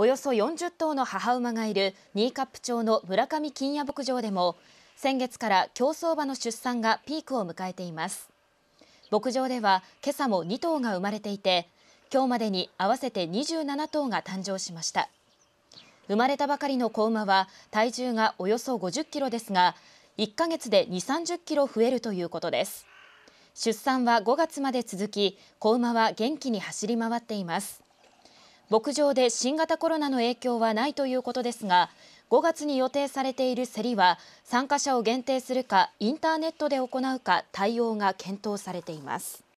およそ40頭の母馬がいる新プ町の村上金谷牧場でも先月から競走馬の出産がピークを迎えています牧場では今朝も2頭が生まれていて今日までに合わせて27頭が誕生しました生まれたばかりの子馬は体重がおよそ50キロですが1ヶ月で2、30キロ増えるということです出産は5月まで続き子馬は元気に走り回っています牧場で新型コロナの影響はないということですが5月に予定されている競りは参加者を限定するかインターネットで行うか対応が検討されています。